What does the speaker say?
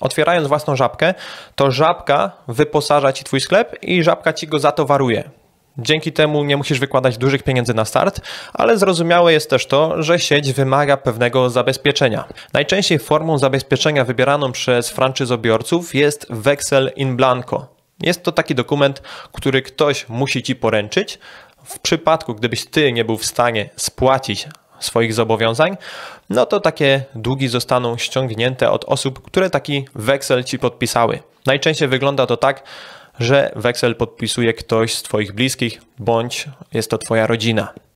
otwierając własną żabkę, to żabka wyposaża ci twój sklep i żabka ci go zatowaruje. Dzięki temu nie musisz wykładać dużych pieniędzy na start, ale zrozumiałe jest też to, że sieć wymaga pewnego zabezpieczenia. Najczęściej formą zabezpieczenia wybieraną przez franczyzobiorców jest weksel in blanco. Jest to taki dokument, który ktoś musi ci poręczyć. W przypadku, gdybyś ty nie był w stanie spłacić swoich zobowiązań, no to takie długi zostaną ściągnięte od osób, które taki weksel ci podpisały. Najczęściej wygląda to tak, że weksel podpisuje ktoś z Twoich bliskich bądź jest to Twoja rodzina.